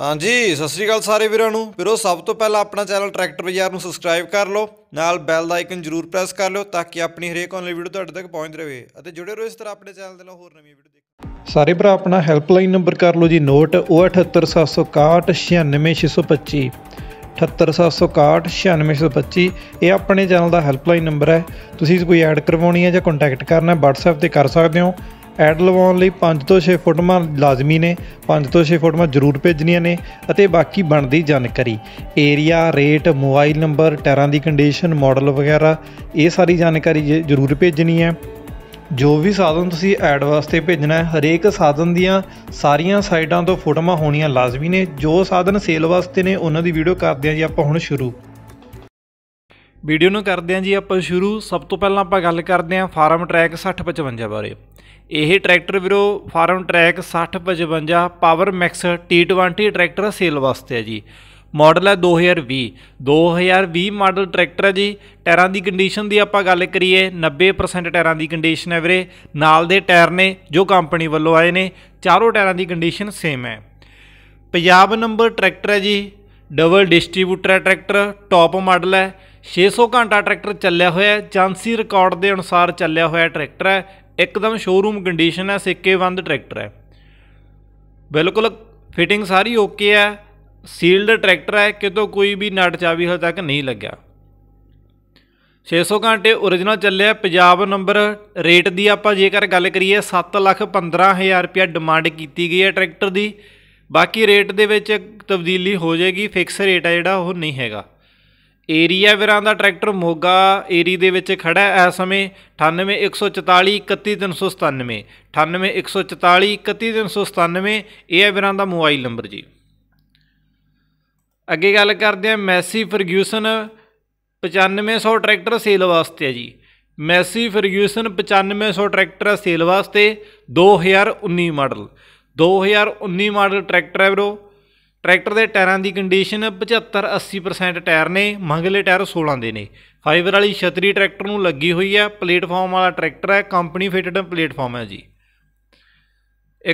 ਹਾਂਜੀ ਸਤਿ ਸ੍ਰੀ ਅਕਾਲ ਸਾਰੇ ਵੀਰਾਂ ਨੂੰ ਵੀਰੋ ਸਭ ਤੋਂ ਪਹਿਲਾਂ ਆਪਣਾ ਚੈਨਲ ਟਰੈਕਟਰ ਬਾਜ਼ਾਰ ਨੂੰ ਸਬਸਕ੍ਰਾਈਬ ਕਰ ਲਓ ਨਾਲ ਬੈਲ ਦਾ ਆਈਕਨ ਜ਼ਰੂਰ ਪ੍ਰੈਸ ਕਰ ਲਓ ਤਾਂ ਕਿ ਆਪਣੀ ਹਰੇਕ ਆਨਲਾਈਨ ਵੀਡੀਓ ਤੁਹਾਡੇ ਤੱਕ ਪਹੁੰਚਦੀ ਰਹੇ ਅਤੇ ਜੁੜੇ ਰਹੋ ਇਸ ਤਰ੍ਹਾਂ ਆਪਣੇ ਚੈਨਲ ਦੇ ਨਾਲ ਹੋਰ ਨਵੀਆਂ ਵੀਡੀਓ ਦੇਖੋ ਸਾਰੇ ਭਰਾ ਆਪਣਾ ਹੈਲਪਲਾਈਨ ਨੰਬਰ ਕਰ ਲਓ ਜੀ ਨੋਟ 07876196625 7876196625 ਇਹ ਆਪਣੇ ਚੈਨਲ ਦਾ ਹੈਲਪਲਾਈਨ ਨੰਬਰ ਹੈ ਤੁਸੀਂ ਕੋਈ ਐਡ ਕਰਵਾਉਣੀ ਹੈ ਜਾਂ ਕੰਟੈਕਟ ਕਰਨਾ ਹੈ WhatsApp ਤੇ ਕਰ ਸਕਦੇ ਹੋ ਐਡ ਲਵਾਉਣ ਲਈ 5 ਤੋਂ 6 ਫੋਟੋਆਂ ਲਾਜ਼ਮੀ ਨੇ 5 ਤੋਂ 6 ਫੋਟੋਆਂ ਜ਼ਰੂਰ ਭੇਜਣੀਆਂ ਨੇ ਅਤੇ ਬਾਕੀ ਬਣਦੀ ਜਾਣਕਾਰੀ ਏਰੀਆ ਰੇਟ ਮੋਬਾਈਲ ਨੰਬਰ ਟਾਇਰਾਂ ਦੀ ਕੰਡੀਸ਼ਨ ਮਾਡਲ ਵਗੈਰਾ ਇਹ ਸਾਰੀ ਜਾਣਕਾਰੀ ਜ਼ਰੂਰ ਭੇਜਣੀ ਹੈ ਜੋ ਵੀ ਸਾਧਨ ਤੁਸੀਂ ਐਡ ਵਾਸਤੇ ਭੇਜਣਾ ਹੈ ਹਰੇਕ ਸਾਧਨ ਦੀਆਂ ਸਾਰੀਆਂ ਸਾਈਡਾਂ ਤੋਂ ਫੋਟੋਆਂ ਹੋਣੀਆਂ ਲਾਜ਼ਮੀ ਨੇ ਜੋ ਸਾਧਨ ਸੇਲ ਵਾਸਤੇ ਨੇ ਉਹਨਾਂ ਦੀ ਵੀਡੀਓ ਕਰਦੇ ਆਂ ਜੀ ਆਪਾਂ ਹੁਣ ਸ਼ੁਰੂ ਵੀਡੀਓ ਨੂੰ ਕਰਦੇ ਹਾਂ ਜੀ ਆਪਾਂ ਸ਼ੁਰੂ ਸਭ ਤੋਂ ਪਹਿਲਾਂ ਆਪਾਂ ਗੱਲ ਕਰਦੇ ਹਾਂ ਫਾਰਮ ਟਰੈਕ 6055 ਬਾਰੇ ਇਹ ਟਰੈਕਟਰ ਵੀਰੋ Farmtrac 6055 power max T20 tractor sale ਵਾਸਤੇ ਹੈ ਜੀ ਮਾਡਲ ਹੈ 2020 2020 ਮਾਡਲ ਟਰੈਕਟਰ ਹੈ ਜੀ ਟਾਇਰਾਂ ਦੀ ਕੰਡੀਸ਼ਨ ਦੀ ਆਪਾਂ ਗੱਲ ਕਰੀਏ 90% ਟਾਇਰਾਂ ਦੀ ਕੰਡੀਸ਼ਨ ਹੈ ਵੀਰੇ ਨਾਲ ਦੇ ਟਾਇਰ ਨੇ ਜੋ ਕੰਪਨੀ ਵੱਲੋਂ ਆਏ ਨੇ ਚਾਰੋਂ ਟਾਇਰਾਂ ਦੀ ਕੰਡੀਸ਼ਨ ਸੇਮ ਹੈ ਪੰਜਾਬ ਨੰਬਰ ਟਰੈਕਟਰ ਹੈ ਜੀ double distributor tractor top model ਹੈ 600 ਘੰਟਾ ਟਰੈਕਟਰ ਚੱਲਿਆ ਹੋਇਆ ਚਾਂਸੀ ਰਿਕਾਰਡ ਦੇ ਅਨੁਸਾਰ ਚੱਲਿਆ ਹੋਇਆ ਟਰੈਕਟਰ ਹੈ ਇੱਕਦਮ ਸ਼ੋਰੂਮ ਕੰਡੀਸ਼ਨ ਹੈ ਸਿੱਕੇਬੰਦ ਟਰੈਕਟਰ ਹੈ ਬਿਲਕੁਲ ਫਿਟਿੰਗ ਸਾਰੀ ਓਕੇ ਹੈ ਸੀਲਡ ਟਰੈਕਟਰ ਹੈ ਕਿਤੋਂ ਕੋਈ ਵੀ ਨਟ ਚਾਬੀ ਹਜੇ ਤੱਕ ਨਹੀਂ ਲੱਗਿਆ 600 ਘੰਟੇ origignal ਚੱਲਿਆ ਪੰਜਾਬ ਨੰਬਰ ਰੇਟ ਦੀ ਆਪਾਂ ਜੇਕਰ ਗੱਲ ਕਰੀਏ 7,15,000 ਰੁਪਏ ਡਿਮਾਂਡ ਕੀਤੀ ਗਈ ਹੈ ਟਰੈਕਟਰ ਦੀ ਬਾਕੀ ਰੇਟ ਦੇ ਵਿੱਚ ਤਬਦੀਲੀ ਹੋ ਜਾਏਗੀ ਫਿਕਸ ਰੇਟ ਹੈ ਜਿਹੜਾ ਉਹ ਨਹੀਂ ਹੈਗਾ ਏਰੀਆ ਵੀਰਾਂ ਦਾ ਟਰੈਕਟਰ ਮੋਗਾ ਏਰੀ ਦੇ ਵਿੱਚ ਖੜਾ ਹੈ ਇਸ ਸਮੇਂ 98144 31397 98144 31397 ਇਹ ਹੈ ਵੀਰਾਂ ਦਾ ਮੋਬਾਈਲ ਨੰਬਰ ਜੀ ਅੱਗੇ ਗੱਲ ਕਰਦੇ ਹਾਂ ਮੈਸੀ ਫਰਗਿਊਸਨ 9500 ਟਰੈਕਟਰ ਸੇਲ ਵਾਸਤੇ ਹੈ ਜੀ ਮੈਸੀ ਫਰਗਿਊਸਨ 9500 ਟਰੈਕਟਰ ਸੇਲ ਵਾਸਤੇ 2019 ਮਾਡਲ 2019 ਮਾਡਲ ਟਰੈਕਟਰ ਹੈ ਵੀਰੋ ਟਰੈਕਟਰ ਦੇ ਟਾਇਰਾਂ ਦੀ ਕੰਡੀਸ਼ਨ 75 80% ਟਾਇਰ ਨੇ ਮੰਗਲੇ ਟਾਇਰ 16 ਦੇ ਨੇ ਫਾਈਬਰ ਵਾਲੀ ਛਤਰੀ ਟਰੈਕਟਰ ਨੂੰ ਲੱਗੀ ਹੋਈ ਹੈ ਪਲੇਟਫਾਰਮ ਵਾਲਾ ਟਰੈਕਟਰ ਹੈ ਕੰਪਨੀ ਫਿਟਡ ਪਲੇਟਫਾਰਮ ਹੈ ਜੀ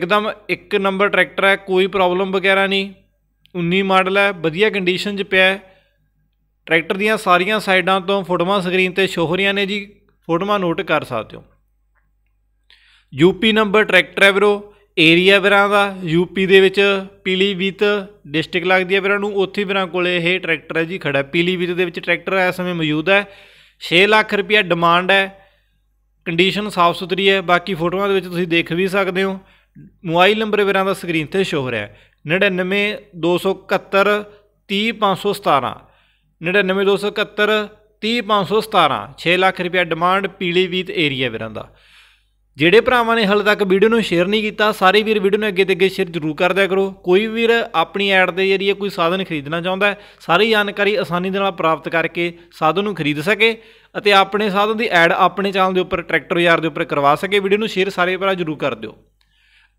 ਇੱਕਦਮ ਇੱਕ ਨੰਬਰ ਟਰੈਕਟਰ ਹੈ ਕੋਈ ਪ੍ਰੋਬਲਮ ਵਗੈਰਾ ਨਹੀਂ 19 ਮਾਡਲ ਹੈ ਵਧੀਆ ਕੰਡੀਸ਼ਨ 'ਚ ਪਿਆ ਹੈ ਟਰੈਕਟਰ ਦੀਆਂ ਸਾਰੀਆਂ ਸਾਈਡਾਂ ਤੋਂ ਫੋਟੋਆਂ ਸਕਰੀਨ ਤੇ ਸ਼ੋ ਹੋ ਰਹੀਆਂ ਨੇ ਜੀ ਫੋਟੋਆਂ ਨੋਟ ਕਰ ਸਕਦੇ ਹੋ ਯੂਪੀ ਨੰਬਰ ਟਰੈਕਟਰ ਹੈ ਵੀਰੋ ਏਰੀਆ ਵੀਰਾਂ ਦਾ ਯੂਪੀ ਦੇ ਵਿੱਚ ਪੀਲੀਭੀਤ ਡਿਸਟ੍ਰਿਕਟ ਲੱਗਦੀ ਹੈ ਵੀਰਾਂ ਨੂੰ ਉੱਥੇ ਵੀਰਾਂ ਕੋਲੇ ਇਹ ਟਰੈਕਟਰ ਹੈ ਜੀ ਖੜਾ ਪੀਲੀਭੀਤ ਦੇ ਵਿੱਚ ਟਰੈਕਟਰ ਆ ਸਮੇਂ ਮੌਜੂਦ ਹੈ 6 ਲੱਖ ਰੁਪਿਆ ਡਿਮਾਂਡ ਹੈ ਕੰਡੀਸ਼ਨ ਸਾਫ਼ ਸੁਥਰੀ ਹੈ ਬਾਕੀ ਫੋਟੋਆਂ ਦੇ ਵਿੱਚ ਤੁਸੀਂ ਦੇਖ ਵੀ ਸਕਦੇ ਹੋ ਮੋਬਾਈਲ ਨੰਬਰ ਵੀਰਾਂ ਦਾ ਸਕਰੀਨ ਤੇ ਸ਼ੋ ਹੋ ਰਿਹਾ ਹੈ 99271 30517 99271 30517 6 ਲੱਖ ਰੁਪਿਆ ਡਿਮਾਂਡ ਪੀਲੀਭੀਤ ਏਰੀਆ ਵੀਰਾਂ ਦਾ ਜਿਹੜੇ ਭਰਾਵਾਂ ਨੇ ਹਾਲੇ ਤੱਕ ਵੀਡੀਓ ਨੂੰ ਸ਼ੇਅਰ ਨਹੀਂ ਕੀਤਾ ਸਾਰੇ ਵੀਰ ਵੀਡੀਓ ਨੂੰ ਅੱਗੇ ਤੇ ਅੱਗੇ ਸ਼ੇਅਰ ਜ਼ਰੂਰ ਕਰ ਦਿਆ ਕਰੋ ਕੋਈ ਵੀਰ ਆਪਣੀ ਐਡ ਦੇ ਜਰੀਏ ਕੋਈ ਸਾਧਨ ਖਰੀਦਣਾ ਚਾਹੁੰਦਾ ਸਾਰੀ ਜਾਣਕਾਰੀ ਆਸਾਨੀ ਦੇ ਨਾਲ ਪ੍ਰਾਪਤ ਕਰਕੇ ਸਾਧਨ ਨੂੰ ਖਰੀਦ ਸਕੇ ਅਤੇ ਆਪਣੇ ਸਾਧਨ ਦੀ ਐਡ ਆਪਣੇ ਚੈਨਲ ਦੇ ਉੱਪਰ ਟਰੈਕਟਰ ਯਾਰ ਦੇ ਉੱਪਰ ਕਰਵਾ ਸਕੇ ਵੀਡੀਓ ਨੂੰ ਸ਼ੇਅਰ ਸਾਰੇ ਭਰਾ ਜ਼ਰੂਰ ਕਰ ਦਿਓ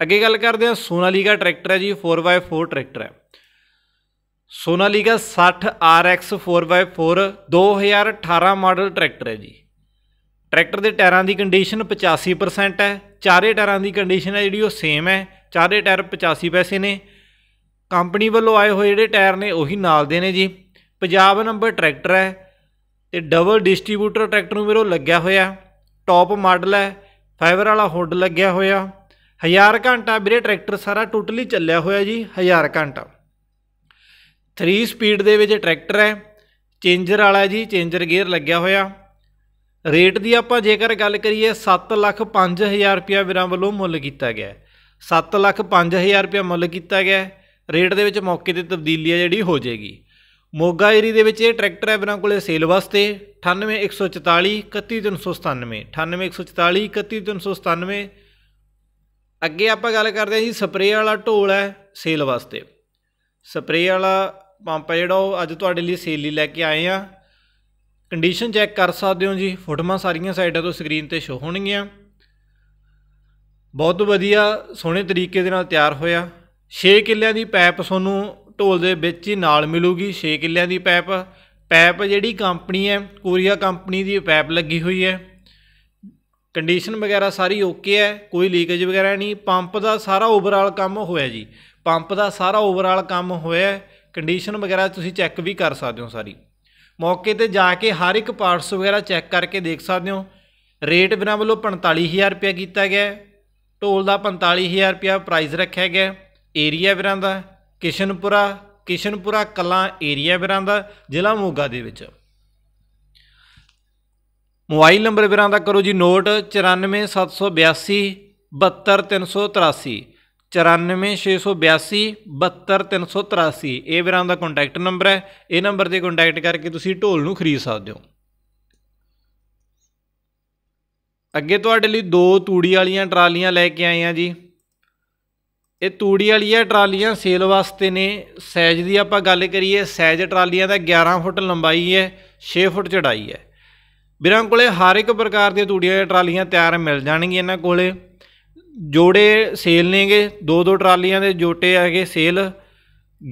ਅੱਗੇ ਗੱਲ ਕਰਦੇ ਹਾਂ ਸੋਨਾਲੀਕਾ ਟਰੈਕਟਰ ਹੈ ਜੀ 4x4 ਟਰੈਕਟਰ ਹੈ Sonalika 60 RX 4x4 2018 model tractor ਹੈ ਜੀ ਟਰੈਕਟਰ ਦੇ ਟਾਇਰਾਂ ਦੀ ਕੰਡੀਸ਼ਨ 85% ਹੈ ਚਾਰੇ ਟਾਇਰਾਂ ਦੀ ਕੰਡੀਸ਼ਨ ਹੈ ਜਿਹੜੀ ਉਹ ਸੇਮ ਹੈ ਚਾਰੇ ਟਾਇਰ 85 ਪੈਸੇ ਨੇ ਕੰਪਨੀ ਵੱਲੋਂ ਆਏ ਹੋਏ ਜਿਹੜੇ ਟਾਇਰ ਨੇ ਉਹੀ ਨਾਲ ਦੇ ਨੇ ਜੀ ਪੰਜਾਬ ਨੰਬਰ ਟਰੈਕਟਰ ਹੈ ਤੇ ਡਬਲ ਡਿਸਟ੍ਰੀਬਿਊਟਰ ਟਰੈਕਟਰ ਨੂੰ ਮੇਰੋ ਲੱਗਿਆ ਹੋਇਆ ਟੌਪ ਮਾਡਲ ਹੈ ਫਾਈਬਰ ਵਾਲਾ ਹੁੱਡ ਲੱਗਿਆ ਹੋਇਆ ਹਜ਼ਾਰ ਘੰਟਾ ਵੀਰੇ ਟਰੈਕਟਰ ਸਾਰਾ ਟੋਟਲੀ ਚੱਲਿਆ ਹੋਇਆ ਜੀ ਹਜ਼ਾਰ ਘੰਟਾ 3 ਸਪੀਡ ਦੇ ਵਿੱਚ ਟਰੈਕਟਰ ਹੈ ਚੇਂਜਰ ਵਾਲਾ ਜੀ ਚੇਂਜਰ ਗੇਅਰ ਲੱਗਿਆ ਹੋਇਆ ਰੇਟ ਦੀ ਆਪਾਂ ਜੇਕਰ ਗੱਲ ਕਰੀਏ 7 ਲੱਖ 5000 ਰੁਪਿਆ ਵਿਰਾਂ ਵੱਲੋਂ ਮੁੱਲ ਕੀਤਾ ਗਿਆ 7 ਲੱਖ 5000 ਰੁਪਿਆ ਮੁੱਲ ਕੀਤਾ ਗਿਆ ਰੇਟ ਦੇ ਵਿੱਚ ਮੌਕੇ ਤੇ ਤਬਦੀਲੀ ਆ ਜਿਹੜੀ ਹੋ ਜਾਏਗੀ ਮੋਗਾ ਏਰੀ ਦੇ ਵਿੱਚ ਇਹ ਟਰੈਕਟਰ ਹੈ ਵਿਰਾਂ ਕੋਲੇ ਸੇਲ ਵਾਸਤੇ 98144 31397 98144 31397 ਅੱਗੇ ਆਪਾਂ ਗੱਲ ਕਰਦੇ ਹਾਂ ਜੀ ਸਪਰੇਅ ਵਾਲਾ ਢੋਲ ਹੈ ਸੇਲ ਵਾਸਤੇ ਸਪਰੇਅ ਵਾਲਾ ਪੰਪ ਹੈ ਜਿਹੜਾ ਉਹ ਅੱਜ ਤੁਹਾਡੇ ਲਈ ਸੇਲ ਲਈ ਲੈ ਕੇ ਆਏ ਆ ਕੰਡੀਸ਼ਨ ਚੈੱਕ ਕਰ ਸਕਦੇ ਹੋ ਜੀ ਫੋਟੋਆਂ ਸਾਰੀਆਂ ਸਾਈਡਾਂ ਤੋਂ ਸਕਰੀਨ ਤੇ ਸ਼ੋ ਹੋਣਗੀਆਂ ਬਹੁਤ ਵਧੀਆ ਸੋਹਣੇ ਤਰੀਕੇ ਦੇ ਨਾਲ ਤਿਆਰ ਹੋਇਆ 6 ਕਿੱਲਿਆਂ ਦੀ ਪਾਈਪ ਤੁਹਾਨੂੰ ਢੋਲ ਦੇ ਵਿੱਚ ਹੀ ਨਾਲ ਮਿਲੂਗੀ 6 ਕਿੱਲਿਆਂ ਦੀ ਪਾਈਪ ਪਾਈਪ ਜਿਹੜੀ ਕੰਪਨੀ ਹੈ ਕੋਰੀਆ ਕੰਪਨੀ ਦੀ ਪਾਈਪ ਲੱਗੀ ਹੋਈ ਹੈ ਕੰਡੀਸ਼ਨ ਵਗੈਰਾ ਸਾਰੀ ਓਕੇ ਹੈ ਕੋਈ ਲੀਕੇਜ ਵਗੈਰਾ ਨਹੀਂ ਪੰਪ ਦਾ ਸਾਰਾ ਓਵਰਆਲ ਕੰਮ ਹੋਇਆ ਜੀ ਪੰਪ ਦਾ ਸਾਰਾ ਓਵਰਆਲ ਕੰਮ ਹੋਇਆ ਕੰਡੀਸ਼ਨ ਵਗੈਰਾ ਤੁਸੀਂ ਚੈੱਕ ਵੀ ਕਰ ਸਕਦੇ ਹੋ ਸਾਰੀ ਮੌਕੇ ਤੇ ਜਾ ਕੇ ਹਰ ਇੱਕ ਪਾਰਟਸ ਵਗੈਰਾ ਚੈੱਕ ਕਰਕੇ ਦੇਖ ਸਕਦੇ ਹੋ ਰੇਟ ਬਿਨਾ ਵੱਲੋਂ 45000 ਰੁਪਏ ਕੀਤਾ ਗਿਆ ਢੋਲ ਦਾ 45000 ਰੁਪਏ ਪ੍ਰਾਈਸ ਰੱਖਿਆ ਗਿਆ ਏਰੀਆ ਵਿਰਾਂ ਦਾ ਕਿਸ਼ਨਪੁਰਾ ਕਿਸ਼ਨਪੁਰਾ ਕਲਾਂ ਏਰੀਆ ਵਿਰਾਂ ਦਾ ਜ਼ਿਲ੍ਹਾ ਮੋਗਾ ਦੇ ਵਿੱਚ ਮੋਬਾਈਲ ਨੰਬਰ ਵਿਰਾਂ ਦਾ ਕਰੋ ਜੀ ਨੋਟ 94782 72383 9462872383 ਇਹ ਵੀਰਾਂ ਦਾ ਕੰਟੈਕਟ ਨੰਬਰ ਹੈ ਇਹ ਨੰਬਰ ਤੇ ਕੰਟੈਕਟ ਕਰਕੇ ਤੁਸੀਂ ਢੋਲ ਨੂੰ ਖਰੀਦ ਸਕਦੇ ਹੋ ਅੱਗੇ ਤੁਹਾਡੇ ਲਈ ਦੋ ਤੂੜੀ ਵਾਲੀਆਂ ਟਰਾਲੀਆਂ ਲੈ ਕੇ ਆਏ ਆ ਜੀ ਇਹ ਤੂੜੀ ਵਾਲੀਆਂ ਟਰਾਲੀਆਂ ਸੇਲ ਵਾਸਤੇ ਨੇ ਸਾਈਜ਼ ਦੀ ਆਪਾਂ ਗੱਲ ਕਰੀਏ ਸਾਈਜ਼ ਟਰਾਲੀਆਂ ਦਾ 11 ਫੁੱਟ ਲੰਬਾਈ ਹੈ 6 ਫੁੱਟ ਚੜਾਈ ਹੈ ਵੀਰਾਂ ਕੋਲੇ ਹਰ ਇੱਕ ਪ੍ਰਕਾਰ ਦੀਆਂ ਤੂੜੀਆਂ ਵਾਲੀਆਂ ਟਰਾਲੀਆਂ ਤਿਆਰ ਮਿਲ ਜਾਣਗੀਆਂ ਇਹਨਾਂ ਕੋਲੇ ਜੋੜੇ ਸੇਲ ਨੇਗੇ ਦੋ ਦੋ ਟਰਾਲੀਆਂ ਦੇ ਜੋਟੇ ਆਗੇ ਸੇਲ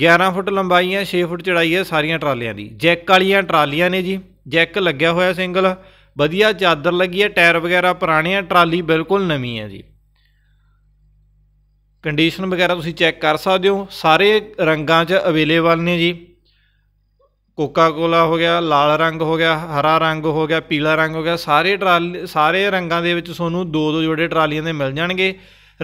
11 ਫੁੱਟ ਲੰਬਾਈ ਹੈ 6 ਫੁੱਟ ਚੜਾਈ ਹੈ ਸਾਰੀਆਂ ਟਰਾਲੀਆਂ ਦੀ ਜੈਕ ਵਾਲੀਆਂ ਟਰਾਲੀਆਂ ਨੇ ਜੀ ਜੈਕ ਲੱਗਿਆ ਹੋਇਆ ਸਿੰਗਲ ਵਧੀਆ ਚਾਦਰ ਲੱਗੀ ਹੈ ਟਾਇਰ ਵਗੈਰਾ ਪੁਰਾਣੇ ਆ ਟਰਾਲੀ ਬਿਲਕੁਲ ਨਵੀਂ ਹੈ ਜੀ ਕੰਡੀਸ਼ਨ ਵਗੈਰਾ ਤੁਸੀਂ ਚੈੱਕ ਕਰ ਸਕਦੇ ਹੋ ਸਾਰੇ ਰੰਗਾਂ 'ਚ ਅਵੇਲੇਬਲ ਨੇ ਜੀ ਕੋਕਾ ਕੋਲਾ ਹੋ ਗਿਆ ਲਾਲ ਰੰਗ ਹੋ ਗਿਆ ਹਰਾ ਰੰਗ ਹੋ ਗਿਆ ਪੀਲਾ ਰੰਗ ਹੋ ਗਿਆ ਸਾਰੇ ਟਰਾਲੀ ਸਾਰੇ ਰੰਗਾਂ ਦੇ ਵਿੱਚ ਤੁਹਾਨੂੰ ਦੋ ਦੋ ਜੋੜੇ ਟਰਾਲੀਆਂ ਦੇ ਮਿਲ ਜਾਣਗੇ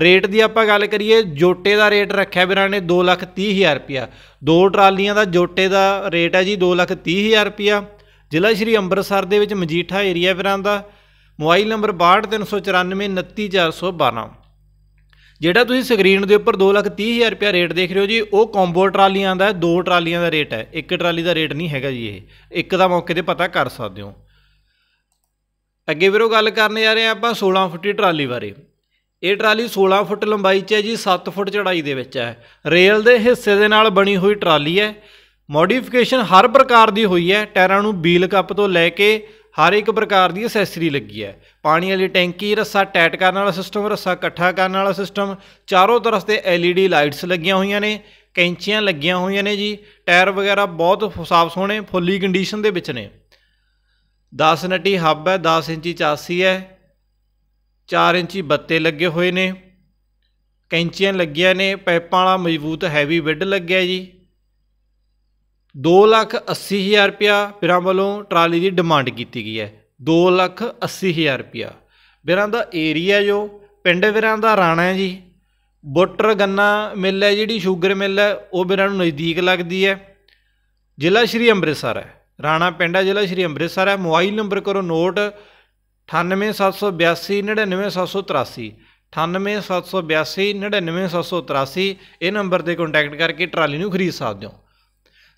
ਰੇਟ ਦੀ ਆਪਾਂ ਗੱਲ ਕਰੀਏ ਜੋਟੇ ਦਾ ਰੇਟ ਰੱਖਿਆ ਵੀਰਾਂ ਨੇ 2,30,000 ਰੁਪਿਆ ਦੋ ਟਰਾਲੀਆਂ ਦਾ ਜੋਟੇ ਦਾ ਰੇਟ ਹੈ ਜੀ 2,30,000 ਰੁਪਿਆ ਜ਼ਿਲ੍ਹਾ ਸ਼੍ਰੀ ਅੰਮ੍ਰਿਤਸਰ ਦੇ ਵਿੱਚ ਮਜੀਠਾ ਏਰੀਆ ਵੀਰਾਂ ਦਾ ਮੋਬਾਈਲ ਨੰਬਰ 6239499412 ਜਿਹੜਾ ਤੁਸੀਂ ਸਕਰੀਨ ਦੇ ਉੱਪਰ 2 ਲੱਖ 30000 ਰੁਪਏ ਰੇਟ ਦੇਖ ਰਹੇ ਹੋ ਜੀ ਉਹ ਕੰਬੋ ਟਰਾਲੀਆਂ ਦਾ ਦੋ ਟਰਾਲੀਆਂ ਦਾ ਰੇਟ ਹੈ ਇੱਕ ਟਰਾਲੀ ਦਾ ਰੇਟ ਨਹੀਂ ਹੈਗਾ ਜੀ ਇਹ ਇੱਕ ਦਾ ਮੌਕੇ ਤੇ ਪਤਾ ਕਰ ਸਕਦੇ ਹੋ ਅੱਗੇ ਵੀਰੋ ਗੱਲ ਕਰਨ ਜਾ ਰਹੇ ਆ ਆਪਾਂ 16 ਫੁੱਟੀ ਟਰਾਲੀ ਬਾਰੇ ਇਹ ਟਰਾਲੀ 16 ਫੁੱਟ ਲੰਬਾਈ 'ਚ ਹੈ ਜੀ 7 ਫੁੱਟ ਚੜਾਈ ਦੇ ਵਿੱਚ ਹੈ ਰੇਲ ਦੇ ਹਿੱਸੇ ਦੇ ਨਾਲ ਬਣੀ ਹੋਈ ਟਰਾਲੀ ਹੈ ਮੋਡੀਫਿਕੇਸ਼ਨ ਹਰ ਪ੍ਰਕਾਰ ਦੀ ਹੋਈ ਹੈ ਟਾਇਰਾਂ ਨੂੰ ਬੀਲ ਕੱਪ ਤੋਂ ਲੈ ਕੇ ਹਰ ਇੱਕ ਪ੍ਰਕਾਰ ਦੀ ਅਸੈਸਰੀ ਲੱਗੀ ਹੈ ਪਾਣੀ ਵਾਲੀ ਟੈਂਕੀ ਰੱਸਾ ਟੈਟ ਕਰਨ ਵਾਲਾ ਸਿਸਟਮ ਰੱਸਾ ਇਕੱਠਾ ਕਰਨ ਵਾਲਾ ਸਿਸਟਮ ਚਾਰੋਂ ਤਰਫ ਤੇ ਐਲਈਡੀ ਲਾਈਟਸ ਲੱਗੀਆਂ ਹੋਈਆਂ ਨੇ ਕੈਂਚੀਆਂ ਲੱਗੀਆਂ ਹੋਈਆਂ ਨੇ ਜੀ ਟਾਇਰ ਵਗੈਰਾ ਬਹੁਤ ਸਾਫ ਸੋਹਣੇ ਫੁੱਲੀ ਕੰਡੀਸ਼ਨ ਦੇ ਵਿੱਚ ਨੇ 10 ਨੱਟੀ ਹੱਬ ਹੈ 10 ਇੰਚੀ ਚਾਸੀ ਹੈ 4 ਇੰਚੀ ਬੱਤੇ ਲੱਗੇ ਹੋਏ ਨੇ ਕੈਂਚੀਆਂ ਲੱਗੀਆਂ ਨੇ ਪਾਈਪਾਂ ਵਾਲਾ ਮਜ਼ਬੂਤ ਹੈਵੀ ਵਿੱਡ ਲੱਗਿਆ ਜੀ 2 ਲੱਖ 80 ਹਜ਼ਾਰ ਰੁਪਿਆ ਬਿਰਾਂ ਵੱਲੋਂ ਟਰਾਲੀ ਦੀ ਡਿਮਾਂਡ ਕੀਤੀ ਗਈ ਹੈ 2 ਲੱਖ 80 ਹਜ਼ਾਰ ਰੁਪਿਆ ਬਿਰਾਂ ਦਾ ਏਰੀਆ ਜੋ ਪਿੰਡ ਬਿਰਾਂ ਦਾ ਰਾਣਾ ਹੈ ਜੀ ਬੋਟਰ ਗੰਨਾ ਮਿੱਲ ਹੈ ਜਿਹੜੀ ਸ਼ੂਗਰ ਮਿੱਲ ਹੈ ਉਹ ਬਿਰਾਂ ਨੂੰ ਨਜ਼ਦੀਕ ਲੱਗਦੀ ਹੈ ਜ਼ਿਲ੍ਹਾ ਸ਼੍ਰੀ ਅੰਮ੍ਰਿਤਸਰ ਹੈ ਰਾਣਾ ਪਿੰਡ ਹੈ ਜ਼ਿਲ੍ਹਾ ਸ਼੍ਰੀ ਅੰਮ੍ਰਿਤਸਰ ਹੈ ਮੋਬਾਈਲ ਨੰਬਰ ਕਰੋ ਨੋਟ 98782 99783 98782 99783 ਇਹ ਨੰਬਰ ਤੇ ਕੰਟੈਕਟ ਕਰਕੇ ਟਰਾਲੀ ਨੂੰ ਖਰੀਦ ਸਕਦੇ ਹੋ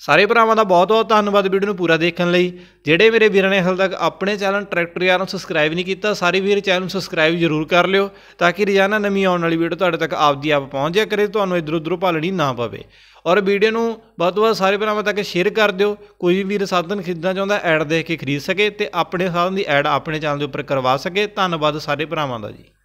ਸਾਰੇ ਭਰਾਵਾਂ ਦਾ ਬਹੁਤ-ਬਹੁਤ ਧੰਨਵਾਦ ਵੀਡੀਓ ਨੂੰ ਪੂਰਾ ਦੇਖਣ ਲਈ ਜਿਹੜੇ ਮੇਰੇ ਵੀਰਾਂ ਨੇ ਹਾਲ ਤੱਕ ਆਪਣੇ ਚੈਨਲ ਟਰੈਕਟਰ ਯਾਰ ਨੂੰ ਸਬਸਕ੍ਰਾਈਬ ਨਹੀਂ ਕੀਤਾ ਸਾਰੇ ਵੀਰ ਚੈਨਲ ਨੂੰ ਸਬਸਕ੍ਰਾਈਬ ਜ਼ਰੂਰ ਕਰ ਲਿਓ ਤਾਂ ਕਿ ਰੋਜ਼ਾਨਾ ਨਵੀਂ ਆਉਣ ਵਾਲੀ ਵੀਡੀਓ ਤੁਹਾਡੇ ਤੱਕ ਆਪਦੀ ਆਪ ਪਹੁੰਚ ਜਾ ਕਰੇ ਤੁਹਾਨੂੰ ਇਧਰ ਉਧਰ ਭਾਲਣੀ ਨਾ ਪਵੇ ਔਰ ਵੀਡੀਓ ਨੂੰ ਬਹੁਤ ਬਹੁਤ ਸਾਰੇ ਭਰਾਵਾਂ ਤੱਕ ਸ਼ੇਅਰ ਕਰ ਦਿਓ ਕੋਈ ਵੀ ਵੀਰ ਸਾਧਨ ਖਰੀਦਣਾ ਚਾਹੁੰਦਾ ਐਡ ਦੇਖ ਕੇ ਖਰੀਦ ਸਕੇ ਤੇ ਆਪਣੇ ਸਾਧਨ ਦੀ ਐਡ ਆਪਣੇ ਚੈਨਲ ਦੇ ਉੱਪਰ ਕਰਵਾ ਸਕੇ ਧੰਨਵਾਦ ਸਾਰੇ ਭਰਾਵਾਂ ਦਾ ਜੀ